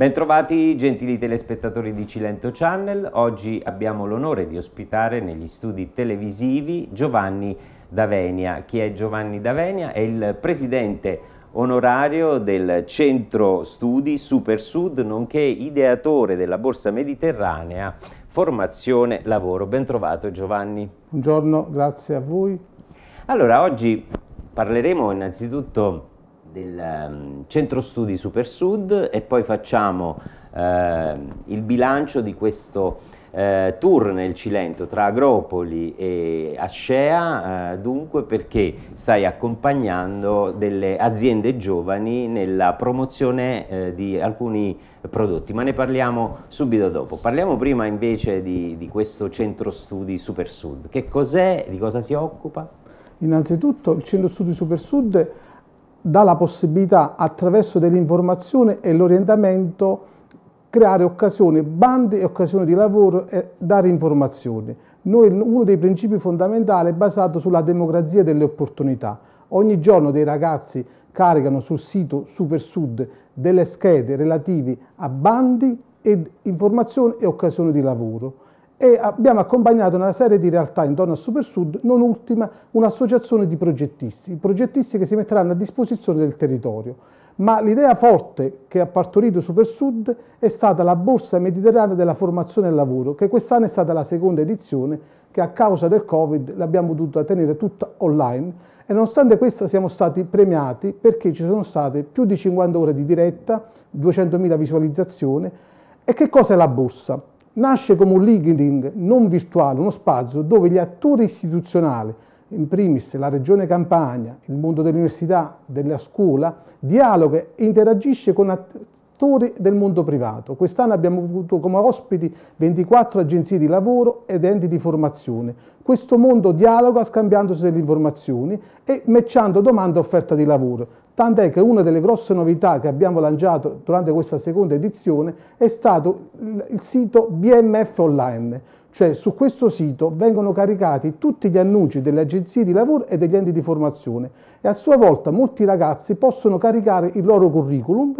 Bentrovati gentili telespettatori di Cilento Channel, oggi abbiamo l'onore di ospitare negli studi televisivi Giovanni Davenia. Chi è Giovanni Davenia? È il presidente onorario del Centro Studi Supersud, nonché ideatore della Borsa Mediterranea Formazione Lavoro. Bentrovato Giovanni. Buongiorno, grazie a voi. Allora, oggi parleremo innanzitutto di del ehm, Centro Studi Super Sud e poi facciamo eh, il bilancio di questo eh, tour nel Cilento tra Agropoli e Ascea, eh, dunque perché stai accompagnando delle aziende giovani nella promozione eh, di alcuni prodotti, ma ne parliamo subito dopo. Parliamo prima invece di, di questo Centro Studi Super Sud. Che cos'è? Di cosa si occupa? Innanzitutto il Centro Studi Super Sud dà la possibilità attraverso dell'informazione e l'orientamento creare occasioni, bandi e occasioni di lavoro e dare informazioni. Noi, uno dei principi fondamentali è basato sulla democrazia delle opportunità. Ogni giorno dei ragazzi caricano sul sito SuperSud delle schede relative a bandi, e informazioni e occasioni di lavoro e abbiamo accompagnato una serie di realtà intorno al Supersud, non ultima un'associazione di progettisti, progettisti che si metteranno a disposizione del territorio. Ma l'idea forte che ha partorito Supersud è stata la Borsa Mediterranea della Formazione e Lavoro, che quest'anno è stata la seconda edizione, che a causa del Covid l'abbiamo dovuta tenere tutta online e nonostante questo siamo stati premiati perché ci sono state più di 50 ore di diretta, 200.000 visualizzazioni. E che cosa è la borsa? nasce come un LinkedIn non virtuale, uno spazio dove gli attori istituzionali, in primis la Regione Campania, il mondo dell'università, della scuola, dialoga e interagisce con attori del mondo privato. Quest'anno abbiamo avuto come ospiti 24 agenzie di lavoro ed enti di formazione. Questo mondo dialoga scambiandosi delle informazioni e matchando domanda e offerta di lavoro. Tant'è che una delle grosse novità che abbiamo lanciato durante questa seconda edizione è stato il sito BMF Online, cioè su questo sito vengono caricati tutti gli annunci delle agenzie di lavoro e degli enti di formazione e a sua volta molti ragazzi possono caricare il loro curriculum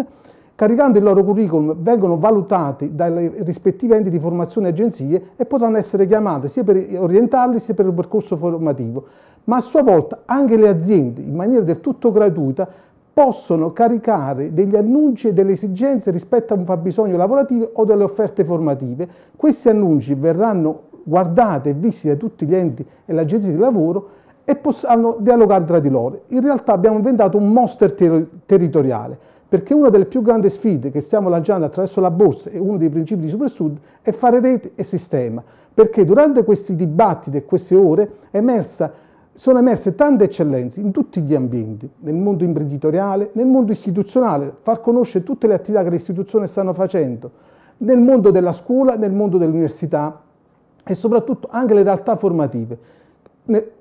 Caricando il loro curriculum vengono valutati dalle rispettive enti di formazione e agenzie e potranno essere chiamate sia per orientarli sia per il percorso formativo, ma a sua volta anche le aziende in maniera del tutto gratuita possono caricare degli annunci e delle esigenze rispetto a un fabbisogno lavorativo o delle offerte formative. Questi annunci verranno guardati e visti da tutti gli enti e le agenzie di lavoro e possano dialogare tra di loro. In realtà abbiamo inventato un monster ter territoriale perché una delle più grandi sfide che stiamo lanciando attraverso la borsa e uno dei principi di Supersud è fare rete e sistema, perché durante questi dibattiti e queste ore emersa, sono emerse tante eccellenze in tutti gli ambienti, nel mondo imprenditoriale, nel mondo istituzionale, far conoscere tutte le attività che le istituzioni stanno facendo, nel mondo della scuola, nel mondo dell'università e soprattutto anche le realtà formative.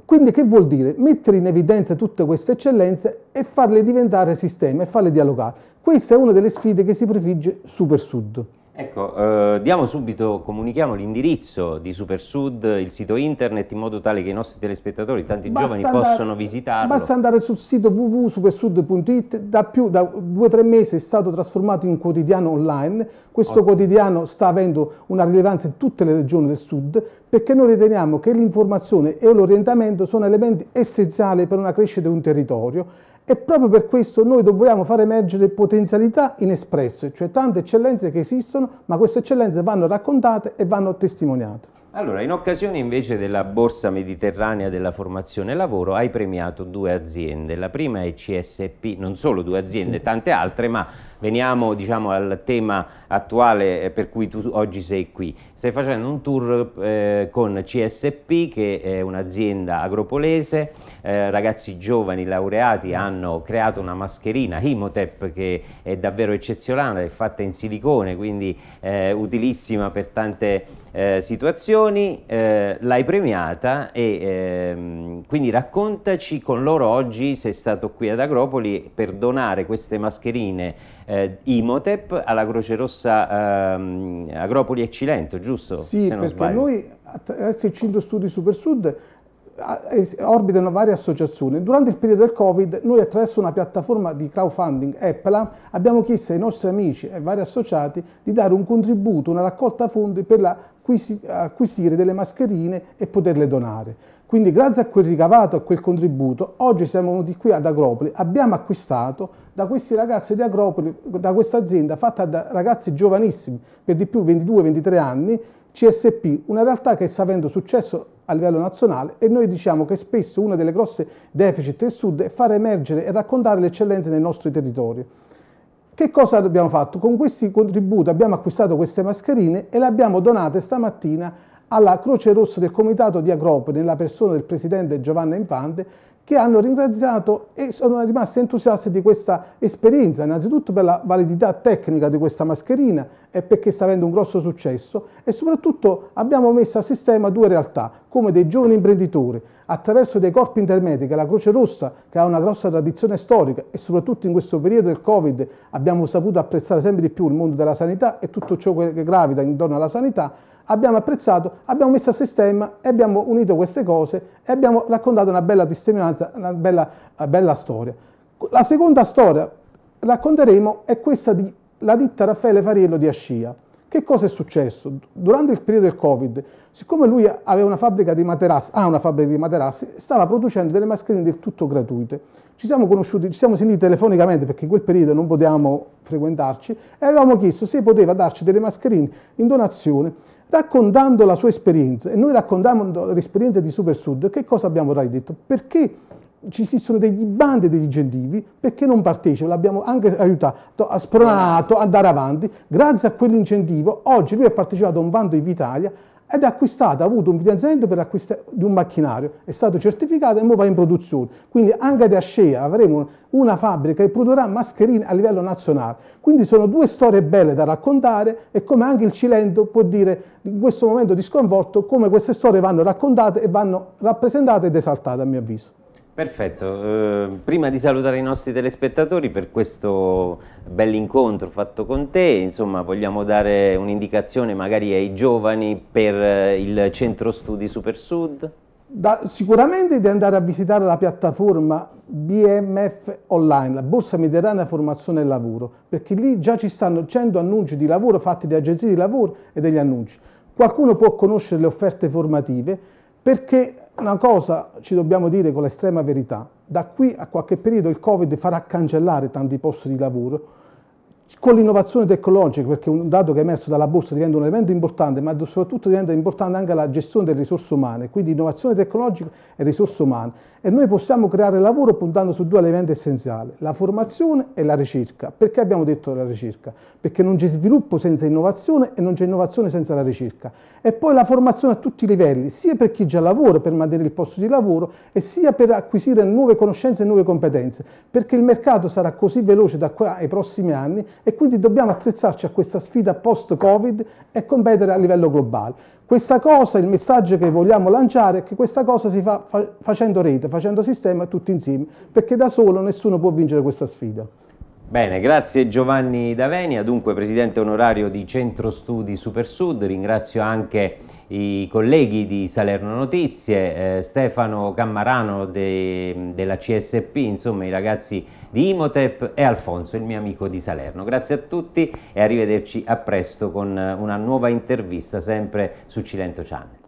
Quindi che vuol dire? Mettere in evidenza tutte queste eccellenze e farle diventare sistema e farle dialogare. Questa è una delle sfide che si prefigge Super Sud. Ecco, eh, diamo subito, comunichiamo l'indirizzo di Supersud, il sito internet, in modo tale che i nostri telespettatori, tanti basta giovani, andare, possono visitarlo. Basta andare sul sito www.supersud.it, da più da due o tre mesi è stato trasformato in un quotidiano online, questo Ottimo. quotidiano sta avendo una rilevanza in tutte le regioni del sud, perché noi riteniamo che l'informazione e l'orientamento sono elementi essenziali per una crescita di un territorio e proprio per questo noi dobbiamo far emergere potenzialità inespresse, cioè tante eccellenze che esistono, ma queste eccellenze vanno raccontate e vanno testimoniate. Allora, in occasione invece della borsa mediterranea della formazione lavoro hai premiato due aziende, la prima è CSP, non solo due aziende, sì. tante altre, ma veniamo diciamo, al tema attuale eh, per cui tu oggi sei qui. Stai facendo un tour eh, con CSP che è un'azienda agropolese, eh, ragazzi giovani laureati mm. hanno creato una mascherina Himotep che è davvero eccezionale, è fatta in silicone, quindi eh, utilissima per tante eh, situazioni, eh, l'hai premiata e ehm, quindi raccontaci con loro oggi, sei stato qui ad Agropoli, per donare queste mascherine eh, Imotep alla Croce Rossa ehm, Agropoli e Cilento, giusto? Sì, perché sbaglio. noi attraverso il Centro Studi Super Sud orbitano varie associazioni. Durante il periodo del Covid noi attraverso una piattaforma di crowdfunding, Epla, abbiamo chiesto ai nostri amici e vari associati di dare un contributo, una raccolta fondi per la acquisire delle mascherine e poterle donare. Quindi grazie a quel ricavato, e a quel contributo, oggi siamo venuti qui ad Agropoli, abbiamo acquistato da questi ragazzi di Agropoli, da questa azienda fatta da ragazzi giovanissimi, per di più 22-23 anni, CSP, una realtà che sta avendo successo a livello nazionale e noi diciamo che spesso una delle grosse deficit del Sud è far emergere e raccontare le eccellenze dei nostri territori. Che cosa abbiamo fatto? Con questi contributi abbiamo acquistato queste mascherine e le abbiamo donate stamattina alla Croce Rossa del Comitato di Agropoli, nella persona del Presidente Giovanna Infante, che hanno ringraziato e sono rimasti entusiasti di questa esperienza, innanzitutto per la validità tecnica di questa mascherina e perché sta avendo un grosso successo e soprattutto abbiamo messo a sistema due realtà, come dei giovani imprenditori, attraverso dei corpi intermedi che la Croce Rossa, che ha una grossa tradizione storica e soprattutto in questo periodo del Covid abbiamo saputo apprezzare sempre di più il mondo della sanità e tutto ciò che gravita intorno alla sanità, abbiamo apprezzato, abbiamo messo a sistema e abbiamo unito queste cose e abbiamo raccontato una bella testimonianza, una bella, una bella storia. La seconda storia racconteremo è questa della di ditta Raffaele Fariello di Ascia. Che cosa è successo? Durante il periodo del Covid, siccome lui aveva una fabbrica di materassi, ha una fabbrica di materassi, stava producendo delle mascherine del tutto gratuite. Ci siamo conosciuti, ci siamo sentiti telefonicamente perché in quel periodo non potevamo frequentarci e avevamo chiesto se poteva darci delle mascherine in donazione, raccontando la sua esperienza. E noi raccontiamo l'esperienza di Super Sud. Che cosa abbiamo detto? Perché ci sono degli bandi e degli incentivi perché non partecipano, l'abbiamo anche aiutato, ha spronato ad andare avanti, grazie a quell'incentivo oggi lui ha partecipato a un bando in Italia ed ha acquistato, ha avuto un finanziamento per l'acquisto di un macchinario, è stato certificato e ora va in produzione. Quindi anche ad Ascea avremo una fabbrica che produrrà mascherine a livello nazionale. Quindi sono due storie belle da raccontare e come anche il Cilento può dire in questo momento di sconforto come queste storie vanno raccontate e vanno rappresentate ed esaltate a mio avviso. Perfetto, eh, prima di salutare i nostri telespettatori per questo bell'incontro fatto con te, insomma vogliamo dare un'indicazione magari ai giovani per eh, il centro studi Super Sud? Da, sicuramente di andare a visitare la piattaforma BMF Online, la Borsa Mediterranea Formazione e Lavoro, perché lì già ci stanno 100 annunci di lavoro fatti da agenzie di lavoro e degli annunci. Qualcuno può conoscere le offerte formative perché una cosa ci dobbiamo dire con l'estrema verità, da qui a qualche periodo il Covid farà cancellare tanti posti di lavoro con l'innovazione tecnologica, perché un dato che è emerso dalla borsa diventa un elemento importante, ma soprattutto diventa importante anche la gestione delle risorse umane, quindi innovazione tecnologica e risorse umane. E noi possiamo creare lavoro puntando su due elementi essenziali, la formazione e la ricerca. Perché abbiamo detto la ricerca? Perché non c'è sviluppo senza innovazione e non c'è innovazione senza la ricerca. E poi la formazione a tutti i livelli, sia per chi già lavora, per mantenere il posto di lavoro, e sia per acquisire nuove conoscenze e nuove competenze, perché il mercato sarà così veloce da qua ai prossimi anni e quindi dobbiamo attrezzarci a questa sfida post-Covid e competere a livello globale. Questa cosa, il messaggio che vogliamo lanciare è che questa cosa si fa, facendo rete, facendo sistema tutti insieme, perché da solo nessuno può vincere questa sfida. Bene, grazie Giovanni Davenia, dunque presidente onorario di Centro Studi Supersud, ringrazio anche i colleghi di Salerno Notizie, eh, Stefano Cammarano de, della CSP, insomma i ragazzi di Imotep e Alfonso, il mio amico di Salerno. Grazie a tutti e arrivederci a presto con una nuova intervista sempre su Cilento Channel.